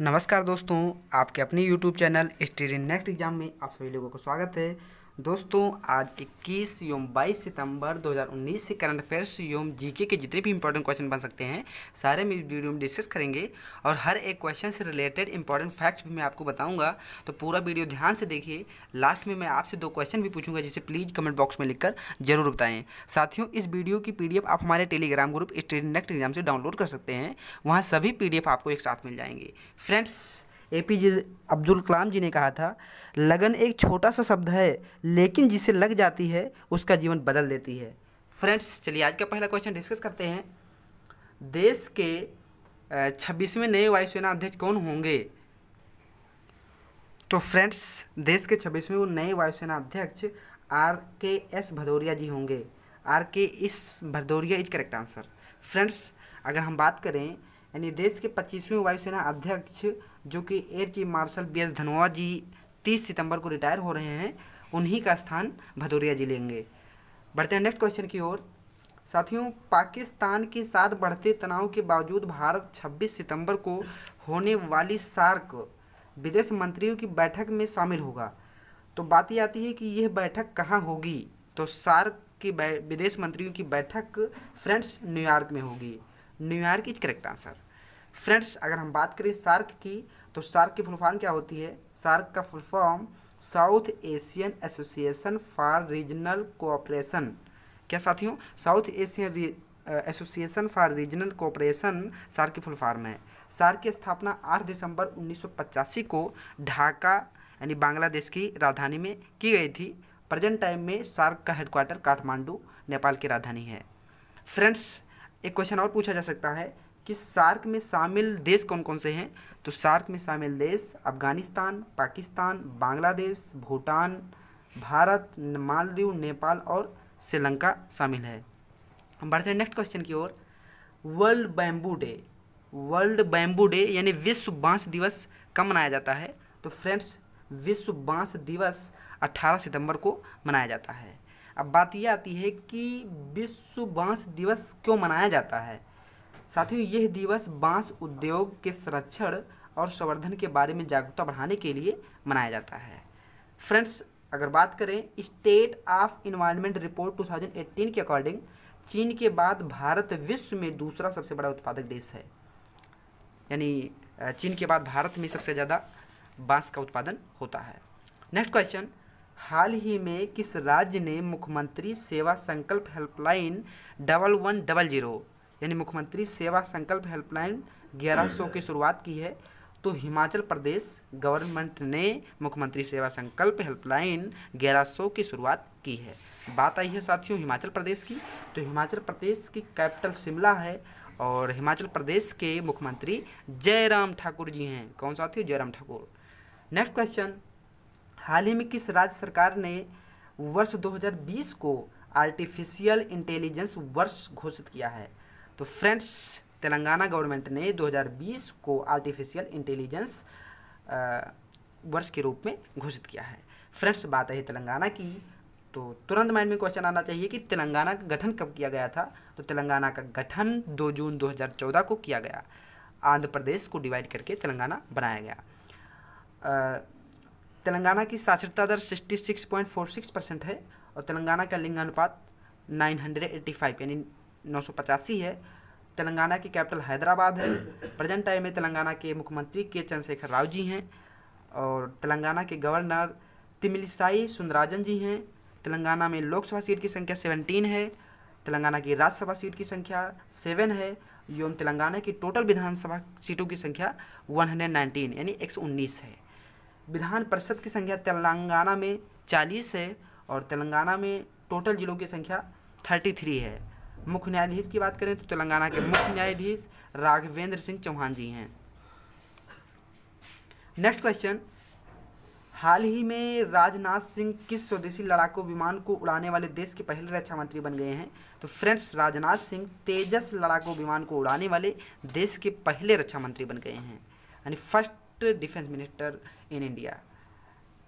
नमस्कार दोस्तों आपके अपने YouTube channel study next exam में आप सभी लोगों को स्वागत है दोस्तों आज 21 योम 22 सितंबर 2019 से करंट अफेयर्स योम जीके के जितने भी इंपॉर्टेंट क्वेश्चन बन सकते हैं सारे हम वीडियो में डिस्कस करेंगे और हर एक क्वेश्चन से रिलेटेड इंपॉर्टेंट फैक्ट्स भी मैं आपको बताऊंगा तो पूरा वीडियो ध्यान से देखिए लास्ट में मैं आपसे दो क्वेश्चन भी पूछूंगा जिसे प्लीज़ कमेंट बॉक्स में लिखकर जरूर बताएं साथियों इस वीडियो की पी आप हमारे Telegram group study next exam से डाउनलोड कर सकते हैं वहाँ सभी पी आपको एक साथ मिल जाएंगे friends A P J Abdul Kalam ji ने कहा था लगन एक छोटा सा शब्द है लेकिन जिसे लग जाती है उसका जीवन बदल देती है फ्रेंड्स चलिए आज का पहला क्वेश्चन डिस्कस करते हैं देश के छब्बीसवें नए वायुसेना अध्यक्ष कौन होंगे तो फ्रेंड्स देश के छब्बीसवें नए वायुसेना अध्यक्ष आर के एस भदौरिया जी होंगे R K S Bhadauria is correct answer friends अगर हम बात करें यानी देश के पच्चीसवीं वायुसेना अध्यक्ष जो कि air chief marshal B S Dhanoa ji तीस सितंबर को रिटायर हो रहे हैं उन्हीं का स्थान भदौरिया जी लेंगे बढ़ते हैं नेक्स्ट क्वेश्चन की ओर साथियों पाकिस्तान के साथ बढ़ते तनाव के बावजूद भारत 26 सितंबर को होने वाली सार्क विदेश मंत्रियों की बैठक में शामिल होगा तो बात यह आती है कि यह बैठक कहाँ होगी तो सार्क की विदेश मंत्रियों की बैठक फ्रेंड्स न्यूयॉर्क में होगी New York is correct answer friends अगर हम बात करें सार्क की तो सार्क की फुल फॉर्म क्या होती है सार्क का full form South Asian Association for Regional Cooperation क्या साथियों South Asian Association for Regional Cooperation SAARC की फुल फॉर्म है सार्क की स्थापना 8 दिसंबर 1985 को ढाका यानी बांग्लादेश की राजधानी में की गई थी प्रजेंट टाइम में सार्क का हेडक्वार्टर काठमांडू नेपाल की राजधानी है फ्रेंड्स एक क्वेश्चन और पूछा जा सकता है कि सार्क में शामिल देश कौन कौन से हैं तो सार्क में शामिल देश अफगानिस्तान पाकिस्तान बांग्लादेश भूटान भारत मालदीव नेपाल और श्रीलंका शामिल है हम बढ़ते हैं नेक्स्ट क्वेश्चन की ओर world bamboo day world bamboo day यानी विश्व बांस दिवस कब मनाया जाता है तो फ्रेंड्स विश्व बांस दिवस 18 सितंबर को मनाया जाता है अब बात यह आती है कि विश्व बांस दिवस क्यों मनाया जाता है साथियों यह दिवस बांस उद्योग के संरक्षण और संवर्धन के बारे में जागरूकता बढ़ाने के लिए मनाया जाता है फ्रेंड्स अगर बात करें स्टेट ऑफ इन्वायरमेंट रिपोर्ट 2018 के अकॉर्डिंग चीन के बाद भारत विश्व में दूसरा सबसे बड़ा उत्पादक देश है यानी चीन के बाद भारत में सबसे ज़्यादा बांस का उत्पादन होता है नेक्स्ट क्वेश्चन हाल ही में किस राज्य ने मुख्यमंत्री सेवा संकल्प helpline double one double zero यानी मुख्यमंत्री सेवा संकल्प हेल्पलाइन ग्यारह सौ की शुरुआत की है तो हिमाचल प्रदेश गवर्नमेंट ने मुख्यमंत्री सेवा संकल्प हेल्पलाइन ग्यारह सौ की शुरुआत की है बात आई है साथियों हिमाचल प्रदेश की तो हिमाचल प्रदेश की कैपिटल शिमला है और हिमाचल प्रदेश के मुख्यमंत्री जयराम ठाकुर जी हैं कौन साथियों जयराम ठाकुर नेक्स्ट क्वेश्चन हाल ही में किस राज्य सरकार ने वर्ष 2020 को आर्टिफिशियल इंटेलिजेंस वर्ष घोषित किया है तो फ्रेंड्स तेलंगाना गवर्नमेंट ने 2020 को आर्टिफिशियल इंटेलिजेंस वर्ष के रूप में घोषित किया है फ्रेंड्स बात है तेलंगाना की तो तुरंत माइंड में क्वेश्चन आना चाहिए कि तेलंगाना का गठन कब किया गया था तो तेलंगाना का गठन 2 जून 2014 को किया गया आंध्र प्रदेश को डिवाइड करके तेलंगाना बनाया गया तेलंगाना की साक्षरता दर सिक्सटी परसेंट है और तेलंगाना का लिंग अनुपात 985 यानी नौ है तेलंगाना की कैपिटल हैदराबाद है प्रेजेंट टाइम में तेलंगाना के मुख्यमंत्री के चंद्रशेखर राव जी हैं और तेलंगाना के गवर्नर तिमिलसाई सुंदराजन जी हैं तेलंगाना में लोकसभा सीट की संख्या सेवनटीन है तेलंगाना की राज्यसभा सीट की संख्या सेवन है एवं तेलंगाना की टोटल विधानसभा सीटों की संख्या 119 यानी 119 है विधान परिषद की संख्या तेलंगाना में 40 है और तेलंगाना में टोटल जिलों की संख्या 33 है मुख्य न्यायाधीश की बात करें तो तेलंगाना के मुख्य न्यायाधीश राघवेंद्र सिंह चौहान जी हैं नेक्स्ट क्वेश्चन हाल ही में राजनाथ सिंह किस स्वदेशी लड़ाकू विमान को उड़ाने वाले देश के पहले रक्षा मंत्री बन गए हैं तो फ्रेंड्स राजनाथ सिंह तेजस लड़ाकू विमान को उड़ाने वाले देश के पहले रक्षा मंत्री बन गए हैं यानी first defence minister in India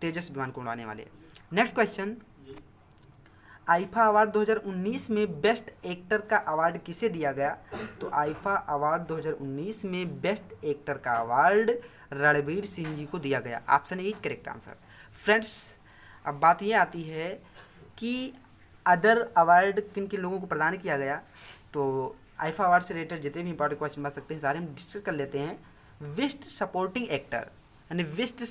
Tejas विमान को उड़ाने वाले नेक्स्ट क्वेश्चन आईफा अवार्ड 2019 में बेस्ट एक्टर का अवार्ड किसे दिया गया तो आईफा अवार्ड 2019 में बेस्ट एक्टर का अवार्ड रणबीर सिंह जी को दिया गया option A correct answer friends अब बात ये आती है कि अदर अवार्ड किन किन लोगों को प्रदान किया गया तो आईफा अवार्ड से रिलेटेड जितने भी इंपॉर्टेंट क्वेश्चन बन सकते हैं सारे हम डिस्कस कर लेते हैं बेस्ट सपोर्टिंग एक्टर यानी best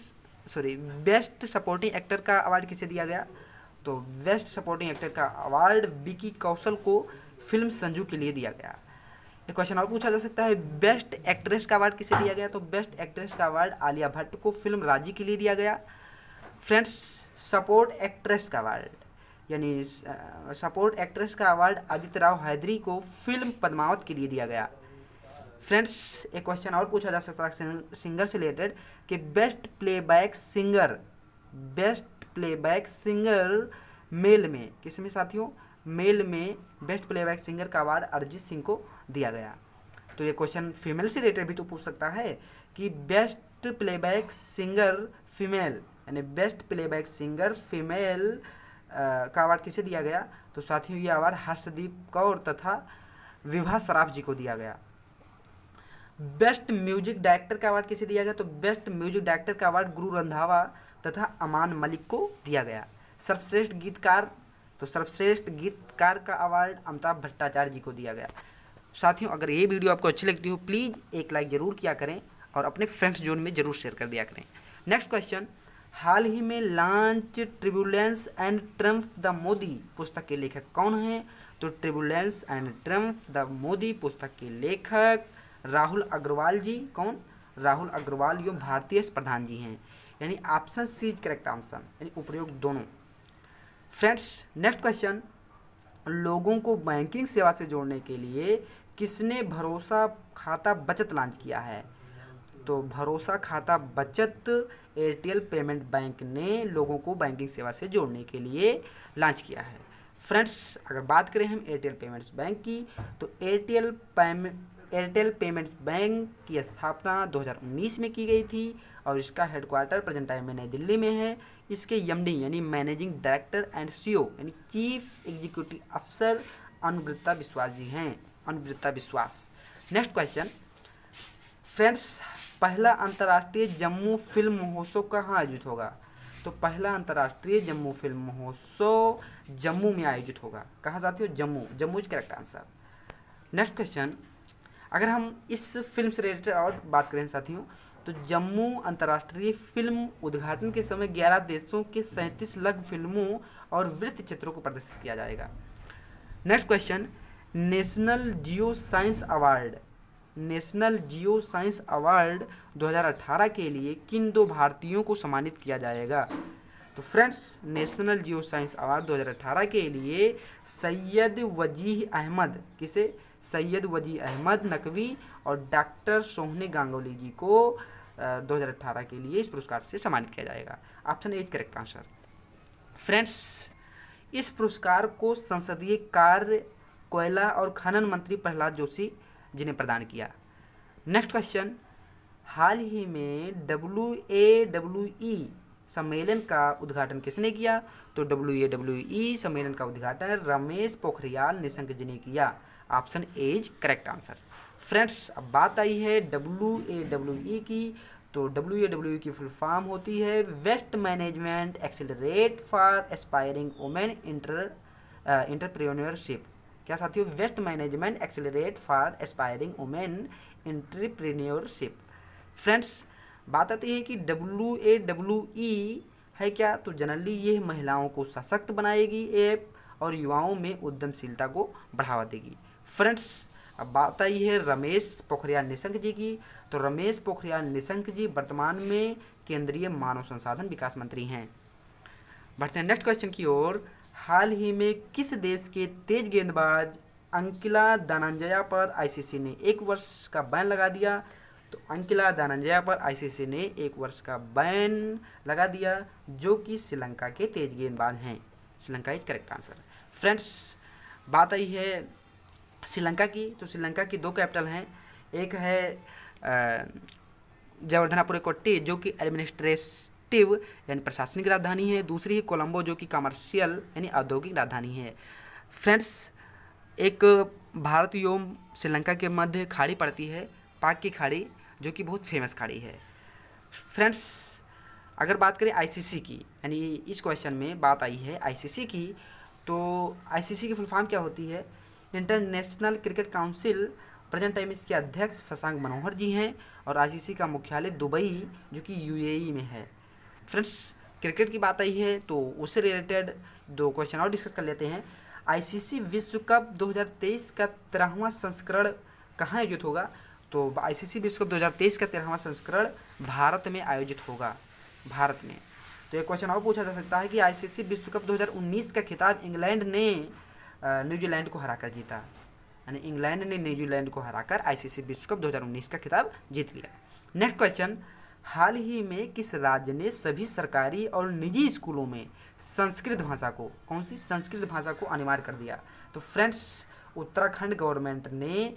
sorry best supporting actor का अवार्ड किसे दिया गया तो बेस्ट सपोर्टिंग एक्टर का अवार्ड विकी कौशल को फिल्म संजू के लिए दिया गया एक क्वेश्चन और पूछा जा सकता है बेस्ट एक्ट्रेस का अवार्ड किसे दिया गया तो बेस्ट एक्ट्रेस का अवार्ड आलिया भट्ट को फिल्म राजी के लिए दिया गया फ्रेंड्स सपोर्ट एक्ट्रेस का अवार्ड यानी सपोर्ट एक्ट्रेस का अवार्ड आदित्य राव हैदरी को फिल्म पद्मावत के लिए दिया गया फ्रेंड्स एक क्वेश्चन और पूछा जा सकता है सिंगर से रिलेटेड कि best playback singer best playback singer male में किस में साथियों मेल में बेस्ट प्लेबैक सिंगर का अवार्ड अरिजीत सिंह को दिया गया तो ये क्वेश्चन फीमेल से रिलेटेड भी तो पूछ सकता है कि बेस्ट प्लेबैक सिंगर फीमेल यानी बेस्ट प्लेबैक सिंगर फीमेल का अवार्ड किसे दिया गया तो साथियों ये अवार्ड हर्षदीप कौर तथा विभा सराफ जी को दिया गया बेस्ट म्यूजिक डायरेक्टर का अवार्ड किसे दिया गया तो बेस्ट म्यूजिक डायरेक्टर का अवार्ड गुरु रंधावा तथा अमान मलिक को दिया गया सर्वश्रेष्ठ गीतकार तो सर्वश्रेष्ठ गीतकार का अवार्ड अमिताभ भट्टाचार्य जी को दिया गया साथियों अगर ये वीडियो आपको अच्छी लगती हो प्लीज़ एक लाइक ज़रूर किया करें और अपने फ्रेंड्स जोन में ज़रूर शेयर कर दिया करें नेक्स्ट क्वेश्चन हाल ही में launch tribulations and triumph the Modi पुस्तक के लेखक कौन हैं तो tribulations and triumph the Modi पुस्तक के लेखक राहुल अग्रवाल जी कौन राहुल अग्रवाल यो भारतीय प्रधान जी हैं यानी option C is correct option यानी उपयोग दोनों फ्रेंड्स नेक्स्ट क्वेश्चन लोगों को बैंकिंग सेवा से जोड़ने के लिए किसने भरोसा खाता बचत लॉन्च किया है तो भरोसा खाता बचत एयरटेल पेमेंट बैंक ने लोगों को बैंकिंग सेवा से जोड़ने के लिए लॉन्च किया है फ्रेंड्स अगर बात करें हम एयरटेल पेमेंट्स बैंक की तो Airtel payment Airtel payments bank की स्थापना 2019 में की गई थी और इसका हेडक्वार्टर प्रेजेंट टाइम में नई दिल्ली में है इसके एम यानी मैनेजिंग डायरेक्टर एंड सी यानी चीफ एग्जीक्यूटिव अफसर अनुवृत्ता विश्वास जी हैं अनुवृत्ता विश्वास नेक्स्ट क्वेश्चन फ्रेंड्स पहला अंतर्राष्ट्रीय जम्मू फिल्म महोत्सव कहाँ आयोजित होगा तो पहला अंतर्राष्ट्रीय जम्मू फिल्म महोत्सव जम्मू में आयोजित होगा कहाँ जाते हो Jammu Jammu is correct answer next question अगर हम इस फिल्म से रिलेटेड और बात करें साथियों तो जम्मू अंतर्राष्ट्रीय फिल्म उद्घाटन के समय 11 देशों के सैंतीस लघु फिल्मों और वृत्त चित्रों को प्रदर्शित किया जाएगा next question national geo science award national geo science award 2018 के लिए किन दो भारतीयों को सम्मानित किया जाएगा तो friends national geo science award 2018 के लिए सैयद वजीह अहमद किसे सैयद वजीह अहमद नकवी और डॉक्टर सोहने गांगुली जी को 2018 के लिए इस पुरस्कार से सम्मानित किया जाएगा option A correct answer friends इस पुरस्कार को संसदीय कार्य कोयला और खनन मंत्री प्रहलाद जोशी जी ने प्रदान किया नेक्स्ट क्वेश्चन हाल ही में डब्ल्यू ए डब्ल्यू ई सम्मेलन का उद्घाटन किसने किया तो डब्ल्यू ए डब्ल्यू ई सम्मेलन का उद्घाटन रमेश पोखरियाल निशंक जी ने किया option A is correct answer friends अब बात आई है डब्ल्यू ए डब्ल्यू ई की तो डब्ल्यू ए डब्ल्यू की फुल फॉर्म होती है waste management accelerate for aspiring women inter entrepreneurship क्या साथियों waste management accelerate for aspiring women entrepreneurship friends बात आती है कि डब्ल्यू ए डब्ल्यू ई है क्या तो जनरली यह महिलाओं को सशक्त बनाएगी ऐप और युवाओं में उद्यमशीलता को बढ़ावा देगी फ्रेंड्स अब बात आई है रमेश पोखरियाल निशंक जी की तो रमेश पोखरियाल निशंक जी वर्तमान में केंद्रीय मानव संसाधन विकास मंत्री हैं बढ़ते हैं नेक्स्ट क्वेश्चन की ओर हाल ही में किस देश के तेज गेंदबाज अंकिला दानंजया पर आईसीसी ने एक वर्ष का बैन लगा दिया तो अंकिला दानंजया पर आईसीसी ने एक वर्ष का बैन लगा दिया जो कि श्रीलंका के तेज गेंदबाज हैं Sri Lanka is correct answer friends बात आई है श्रीलंका की तो श्रीलंका की दो कैपिटल हैं एक है जवर्धनापुर कोट्टी जो कि एडमिनिस्ट्रेटिव यानी प्रशासनिक राजधानी है दूसरी है कोलंबो जो कि कमर्शियल यानी औद्योगिक राजधानी है फ्रेंड्स एक भारत योम श्रीलंका के मध्य खाड़ी पड़ती है पाक की खाड़ी जो कि बहुत फेमस खाड़ी है फ्रेंड्स अगर बात करें आईसीसी की यानी इस क्वेश्चन में बात आई है आईसीसी की तो आईसीसी की फुल फॉर्म क्या होती है international cricket council present time इसके अध्यक्ष शशांक मनोहर जी हैं और आई का मुख्यालय दुबई जो कि यू में है फ्रेंड्स क्रिकेट की बात आई है तो उससे रिलेटेड दो क्वेश्चन और डिस्कस कर लेते हैं आईसीसी विश्व कप 2023 का तेरहवा संस्करण कहाँ आयोजित होगा तो आईसीसी विश्व कप 2023 का तेरहवा संस्करण भारत में आयोजित होगा भारत में तो एक क्वेश्चन और पूछा जा सकता है कि आईसीसी विश्व कप 2019 का खिताब इंग्लैंड ने न्यूजीलैंड को हराकर जीता यानी इंग्लैंड ने न्यूजीलैंड को हराकर आईसीसी विश्व कप 2019 का खिताब जीत लिया नेक्स्ट क्वेश्चन हाल ही में किस राज्य ने सभी सरकारी और निजी स्कूलों में संस्कृत भाषा को कौन सी संस्कृत भाषा को अनिवार्य कर दिया तो फ्रेंड्स उत्तराखंड गवर्नमेंट ने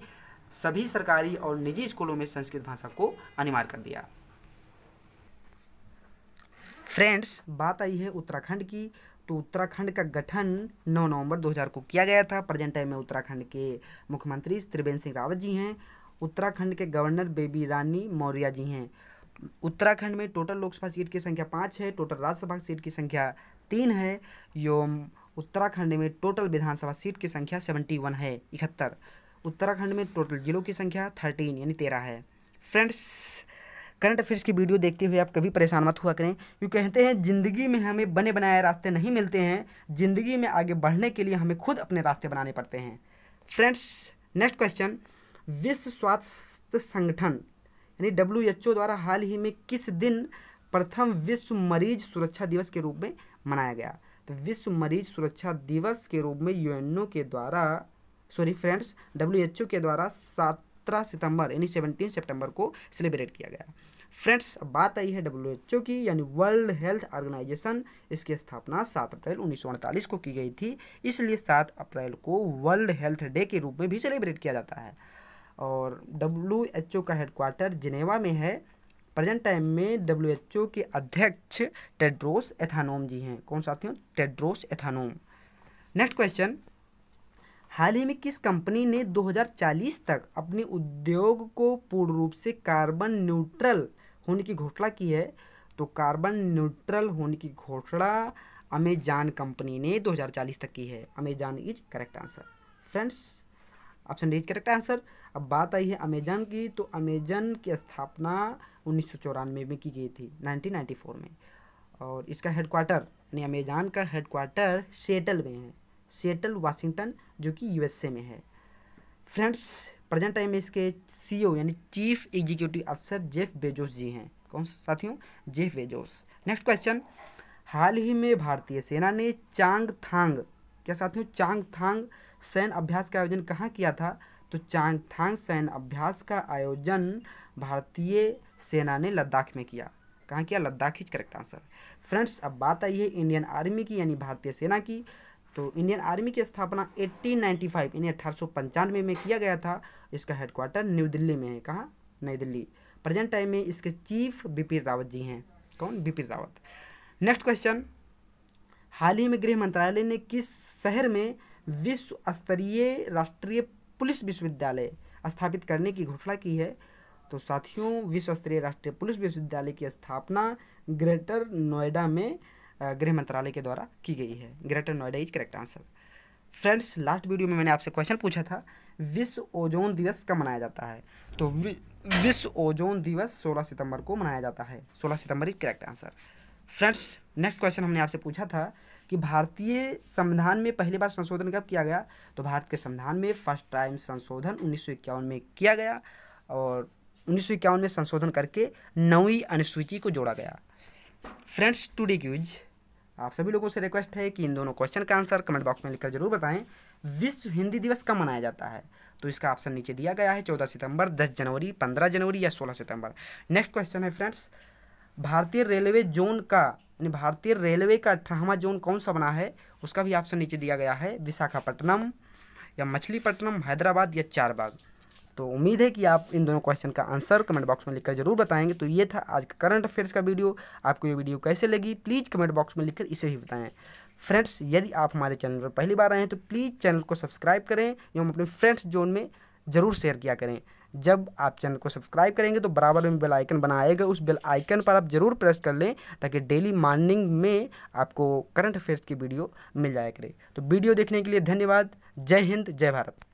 सभी सरकारी और निजी स्कूलों में संस्कृत भाषा को अनिवार्य कर दिया फ्रेंड्स बात आई है उत्तराखंड की तो उत्तराखंड का गठन 9 नवंबर 2000 को किया गया था प्रेजेंट टाइम में उत्तराखंड के मुख्यमंत्री त्रिवेंद्र सिंह रावत जी हैं उत्तराखंड के गवर्नर बेबी रानी मौर्य जी हैं उत्तराखंड में टोटल लोकसभा सीट की संख्या पाँच है टोटल राज्यसभा सीट की संख्या तीन है एवं उत्तराखंड में टोटल विधानसभा सीट की संख्या सेवेंटी वन है इकहत्तर उत्तराखंड में टोटल जिलों की संख्या थर्टीन यानी तेरह है फ्रेंड्स करंट अफेयर्स की वीडियो देखते हुए आप कभी परेशान मत हुआ करें क्योंकि कहते हैं ज़िंदगी में हमें बने बनाए रास्ते नहीं मिलते हैं ज़िंदगी में आगे बढ़ने के लिए हमें खुद अपने रास्ते बनाने पड़ते हैं फ्रेंड्स नेक्स्ट क्वेश्चन विश्व स्वास्थ्य संगठन यानी डब्ल्यू एच ओ द्वारा हाल ही में किस दिन प्रथम विश्व मरीज सुरक्षा दिवस के रूप में मनाया गया तो विश्व मरीज सुरक्षा दिवस के रूप में यूएनओ के द्वारा सॉरी फ्रेंड्स डब्ल्यू के द्वारा सात सत्रह सितंबर यानी सेवनटीन सितंबर को सेलिब्रेट किया गया फ्रेंड्स अब बात आई है डब्ल्यू की यानी वर्ल्ड हेल्थ ऑर्गेनाइजेशन इसकी स्थापना सात अप्रैल उन्नीस को की गई थी इसलिए सात अप्रैल को वर्ल्ड हेल्थ डे के रूप में भी सेलिब्रेट किया जाता है और डब्ल्यू एच ओ का हेडक्वार्टर जिनेवा में है प्रेजेंट टाइम में डब्ल्यू एच ओ के अध्यक्ष टेड्रोस एथानोम जी हैं कौन साथियों टेड्रोस एथानोम नेक्स्ट क्वेश्चन हाल ही में किस कंपनी ने 2040 तक अपने उद्योग को पूर्ण रूप से कार्बन न्यूट्रल होने की घोषणा की है तो कार्बन न्यूट्रल होने की घोषणा अमेजान कंपनी ने 2040 तक की है Amazon is correct answer friends option D is correct answer अब बात आई है अमेजान की तो अमेजन की स्थापना उन्नीस में की गई थी 1994 में और इसका हेडक्वार्टर यानी अमेजान का हेडक्वार्टर सेटल में है सिएटल वाशिंगटन जो कि यूएसए में है फ्रेंड्स प्रेजेंट टाइम में इसके सीईओ यानी चीफ एग्जीक्यूटिव अफसर जेफ बेजोस जी हैं कौन साथियों जेफ बेजोस नेक्स्ट क्वेश्चन हाल ही में भारतीय सेना ने चांग थांग क्या साथियों चांग थांग सैन्य अभ्यास का आयोजन कहाँ किया था तो चांग थांग सैन्य अभ्यास का आयोजन भारतीय सेना ने लद्दाख में किया कहाँ किया Ladakh is correct answer friends अब बात आई है इंडियन आर्मी की यानी भारतीय सेना की तो इंडियन आर्मी की स्थापना 1895 यानी अठारह में, में किया गया था इसका हेडक्वार्टर न्यू दिल्ली में है कहाँ नई दिल्ली प्रेजेंट टाइम में इसके चीफ बिपिन रावत जी हैं कौन बिपिन रावत नेक्स्ट क्वेश्चन हाल ही में गृह मंत्रालय ने किस शहर में विश्व स्तरीय राष्ट्रीय पुलिस विश्वविद्यालय स्थापित करने की घोषणा की है तो साथियों विश्व स्तरीय राष्ट्रीय पुलिस विश्वविद्यालय की स्थापना ग्रेटर नोएडा में गृह मंत्रालय के द्वारा की गई है greater Noida is correct answer friends last video में मैंने आपसे क्वेश्चन पूछा था विश्व ओजोन दिवस कब मनाया जाता है तो विश्व ओजोन दिवस 16 सितंबर को मनाया जाता है 16 सितंबर is correct answer friends next question हमने आपसे पूछा था कि भारतीय संविधान में पहली बार संशोधन कब किया गया तो भारत के संविधान में फर्स्ट टाइम संशोधन उन्नीस में किया गया और उन्नीस में संशोधन करके नवी अनुसूची को जोड़ा गया फ्रेंड्स टुडे क्यूज आप सभी लोगों से रिक्वेस्ट है कि इन दोनों क्वेश्चन का आंसर कमेंट बॉक्स में लिखकर जरूर बताएं विश्व हिंदी दिवस कब मनाया जाता है तो इसका ऑप्शन नीचे दिया गया है चौदह सितंबर दस जनवरी पंद्रह जनवरी या सोलह सितंबर नेक्स्ट क्वेश्चन है फ्रेंड्स भारतीय रेलवे जोन का यानी भारतीय रेलवे का अठारहवा जोन कौन सा बना है उसका भी ऑप्शन नीचे दिया गया है विशाखापट्टनम या मछलीपट्टनम हैदराबाद या चारबाग तो उम्मीद है कि आप इन दोनों क्वेश्चन का आंसर कमेंट बॉक्स में लिखकर जरूर बताएंगे तो ये था आज का करंट अफेयर्स का वीडियो आपको ये वीडियो कैसे लगी प्लीज़ कमेंट बॉक्स में लिखकर इसे भी बताएं फ्रेंड्स यदि आप हमारे चैनल पर पहली बार आए हैं तो प्लीज़ चैनल को सब्सक्राइब करें एवं अपने फ्रेंड्स जोन में ज़रूर शेयर किया करें जब आप चैनल को सब्सक्राइब करेंगे तो बराबर में बेल आइकन बनाएगा उस बेल आइकन पर आप ज़रूर प्रेस कर लें ताकि डेली मॉर्निंग में आपको करंट अफेयर्स की वीडियो मिल जाया करे तो वीडियो देखने के लिए धन्यवाद जय हिंद जय भारत